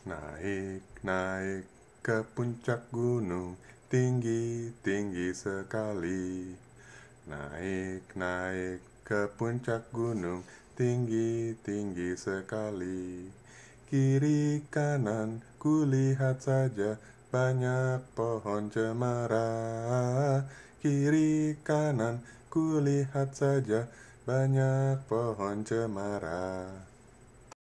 Naik, naik ke puncak gunung tinggi, tinggi sekali. Naik, naik ke puncak gunung tinggi, tinggi sekali. Kiri kanan kulihat saja banyak pohon cemara. Kiri kanan kulihat saja banyak pohon cemara.